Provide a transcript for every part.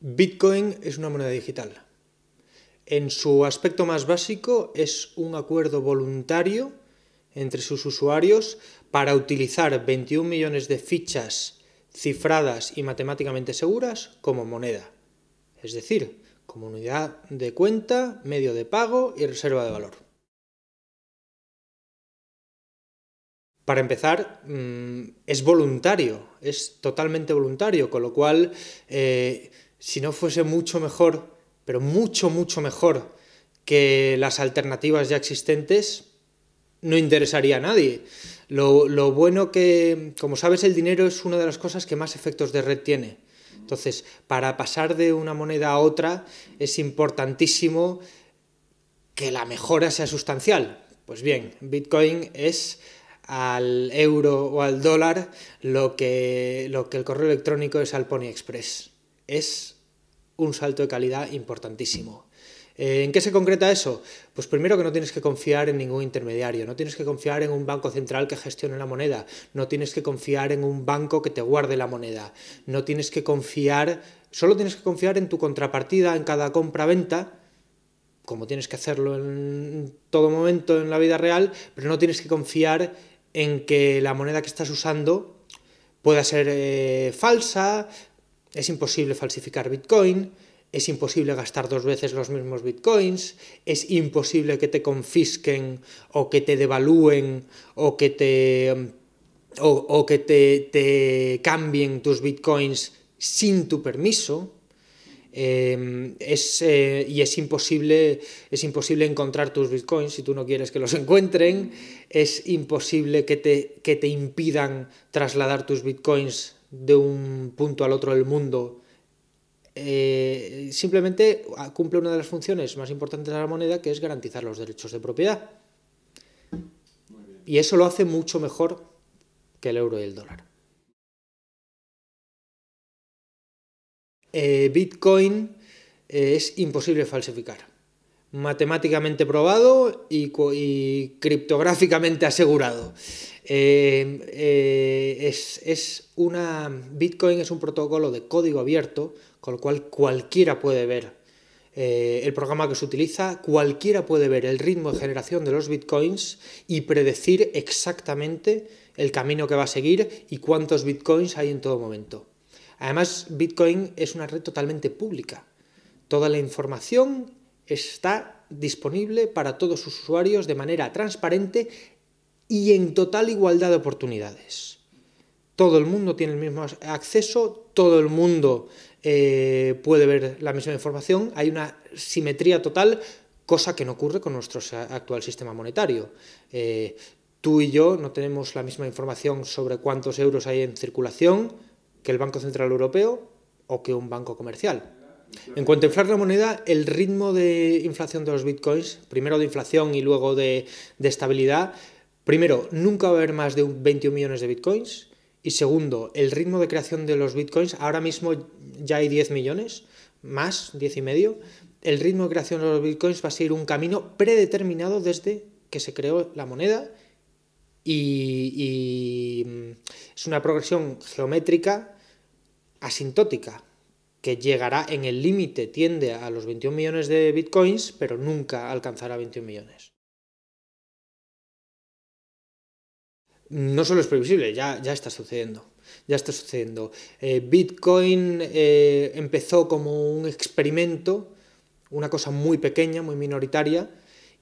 Bitcoin es una moneda digital. En su aspecto más básico es un acuerdo voluntario entre sus usuarios para utilizar 21 millones de fichas cifradas y matemáticamente seguras como moneda. Es decir, como unidad de cuenta, medio de pago y reserva de valor. Para empezar, mm, es voluntario, es totalmente voluntario, con lo cual eh, si no fuese mucho mejor, pero mucho, mucho mejor que las alternativas ya existentes, no interesaría a nadie. Lo, lo, bueno que, como sabes, el dinero es una de las cosas que más efectos de red tiene. Entonces, para pasar de una moneda a otra es importantísimo que la mejora sea sustancial. Pues bien, Bitcoin es al euro o al dólar lo que, lo que el correo electrónico es al Pony Express es un salto de calidad importantísimo. Eh, ¿En qué se concreta eso? Pues primero que no tienes que confiar en ningún intermediario, no tienes que confiar en un banco central que gestione la moneda, no tienes que confiar en un banco que te guarde la moneda, no tienes que confiar, solo tienes que confiar en tu contrapartida en cada compra-venta, como tienes que hacerlo en todo momento en la vida real, pero no tienes que confiar en que la moneda que estás usando pueda ser eh, falsa, es imposible falsificar Bitcoin, es imposible gastar dos veces los mismos bitcoins, es imposible que te confisquen o que te devalúen o que te, o, que te, cambien tus bitcoins sin tu permiso. Em, eh, y es imposible, es imposible encontrar tus bitcoins si tú no quieres que los encuentren. Es imposible que te, que te impidan trasladar tus bitcoins de un punto al otro del mundo, eh, simplemente cumple una de las funciones más importantes de la moneda, que es garantizar los derechos de propiedad. Y eso lo hace mucho mejor que el euro y el dólar. Eh, Bitcoin eh, es imposible falsificar matemáticamente probado y, criptográficamente asegurado. Eh, eh, es, una. Bitcoin es un protocolo de código abierto, con lo cual cualquiera puede ver eh, el programa que se utiliza, cualquiera puede ver el ritmo de generación de los bitcoins y predecir exactamente el camino que va a seguir y cuántos bitcoins hay en todo momento. Además, Bitcoin es una red totalmente pública. Toda la información está disponible para todos sus usuarios de manera transparente y en total igualdad de oportunidades. Todo el mundo tiene el mismo acceso, todo el mundo eh, puede ver la misma información, hay una simetría total, cosa que no ocurre con nuestro actual sistema monetario. Eh, tú y yo no tenemos la misma información sobre cuántos euros hay en circulación que el Banco Central Europeo o que un banco comercial. En cuanto a inflar la moneda, el ritmo de inflación de los bitcoins, primero de inflación y luego de, estabilidad, primero, nunca va a haber más de 21 millones de bitcoins. Y segundo, el ritmo de creación de los bitcoins, ahora mismo ya hay 10 millones, más, 10 y medio. El ritmo de creación de los bitcoins va a seguir un camino predeterminado desde que se creó la moneda y mm, es una progresión geométrica asintótica que llegará en el límite, tiende a los 21 millones de bitcoins, pero nunca alcanzará 21 millones. No solo es previsible, ya, ya está sucediendo. Ya está sucediendo. Eh, bitcoin eh, empezó como un experimento, una cosa muy pequeña, muy minoritaria,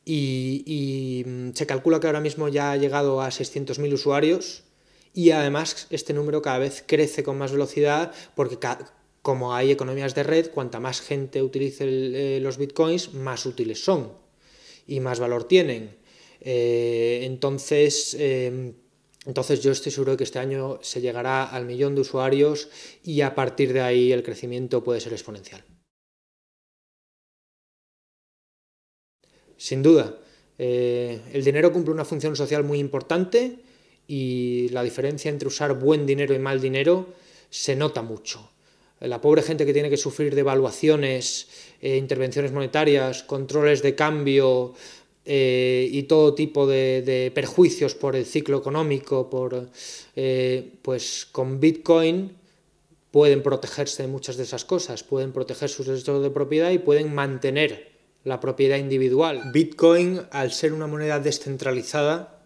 y, mm, se calcula que ahora mismo ya ha llegado a 600.000 usuarios y además este número cada vez crece con más velocidad porque como hay economías de red, cuanta más gente utilice eh, los bitcoins, más útiles son y más valor tienen. Eh, entonces, em, entonces yo estoy seguro que este año se llegará al millón de usuarios y a partir de ahí el crecimiento puede ser exponencial. Sin duda, eh, el dinero cumple una función social muy importante y la diferencia entre usar buen dinero y mal dinero se nota mucho. Eh, la pobre gente que tiene que sufrir devaluaciones, eh, intervenciones monetarias, controles de cambio eh, y todo tipo de, perjuicios por el ciclo económico, por, pues con Bitcoin pueden protegerse de muchas de esas cosas, pueden proteger sus derechos de propiedad y pueden mantener la propiedad individual. Bitcoin, al ser una moneda descentralizada,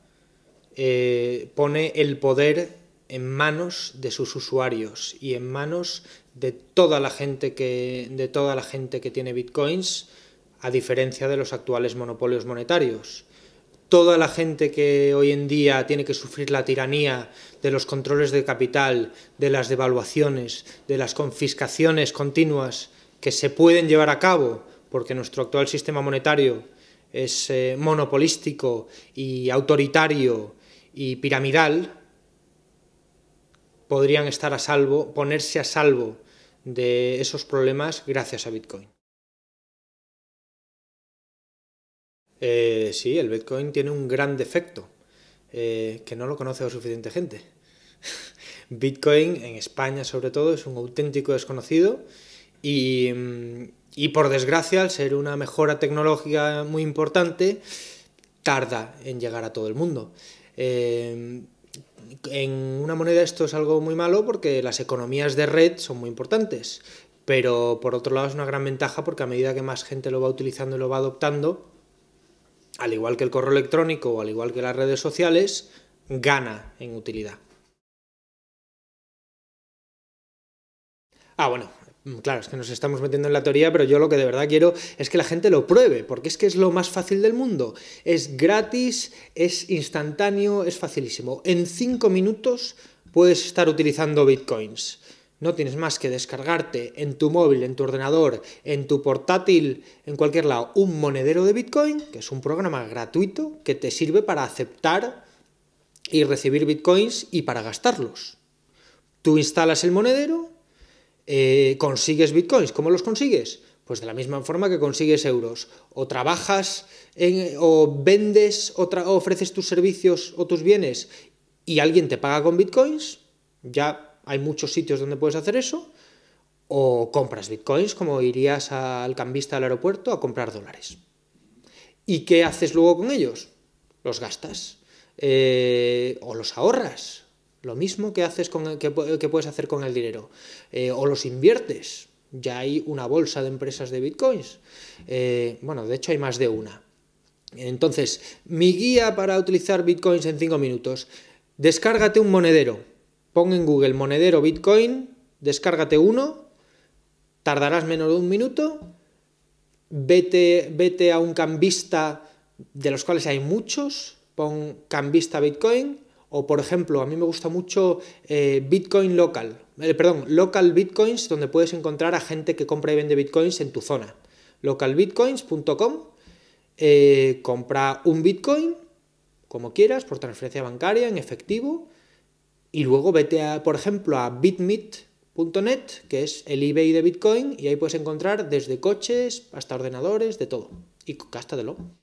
pone el poder en manos de sus usuarios y en manos de toda la gente que, de toda la gente que tiene bitcoins, a diferencia de los actuales monopolios monetarios. Toda la gente que hoy en día tiene que sufrir la tiranía de los controles de capital, de las devaluaciones, de las confiscaciones continuas que se pueden llevar a cabo, porque nuestro actual sistema monetario es eh, monopolístico y autoritario y piramidal, podrían estar a salvo, ponerse a salvo de esos problemas gracias a Bitcoin. Eh, sí, el Bitcoin tiene un gran defecto, eh, que no lo conoce suficiente gente. Bitcoin en España sobre todo es un auténtico desconocido mm, y, por desgracia, al ser una mejora tecnológica muy importante, tarda en llegar a todo el mundo. Eh, en una moneda esto es algo muy malo porque las economías de red son muy importantes, pero por otro lado es una gran ventaja porque a medida que más gente lo va utilizando y lo va adoptando, al igual que el correo electrónico o al igual que las redes sociales, gana en utilidad. Ah, bueno, Mm, claro, es que nos estamos metiendo en la teoría, pero yo lo que de verdad quiero es que la gente lo pruebe, porque es que es lo más fácil del mundo. Es gratis, es instantáneo, es facilísimo. En cinco minutos puedes estar utilizando bitcoins. No tienes más que descargarte en tu móvil, en tu ordenador, en tu portátil, en cualquier lado, un monedero de bitcoin, que es un programa gratuito que te sirve para aceptar y recibir bitcoins y para gastarlos. Tú instalas el monedero eh, consigues bitcoins. ¿Cómo los consigues? Pues de la misma forma que consigues euros. O trabajas o vendes o, ofreces tus servicios o tus bienes y alguien te paga con bitcoins. Ya hay muchos sitios donde puedes hacer eso. O compras bitcoins como irías al cambista del aeropuerto a comprar dólares. ¿Y qué haces luego con ellos? Los gastas. Eh, o los ahorras lo mismo que, haces con que, puedes hacer con el dinero. Eh, o los inviertes. Ya hay una bolsa de empresas de bitcoins. Eh, bueno, de hecho hay más de una. Entonces, mi guía para utilizar bitcoins en 5 minutos. Descárgate un monedero. Pon en Google monedero bitcoin, descárgate uno, tardarás menos de un minuto, vete, vete a un cambista de los cuales hay muchos, pon cambista bitcoin, o por ejemplo, a mí me gusta mucho eh, Bitcoin Local, eh, perdón, Local Bitcoins, donde puedes encontrar a gente que compra y vende Bitcoins en tu zona. Localbitcoins.com, eh, compra un Bitcoin, como quieras, por transferencia bancaria, en efectivo, y luego vete, a, por ejemplo, a bitmeet.net, que es el eBay de Bitcoin, y ahí puedes encontrar desde coches hasta ordenadores, de todo. Y lo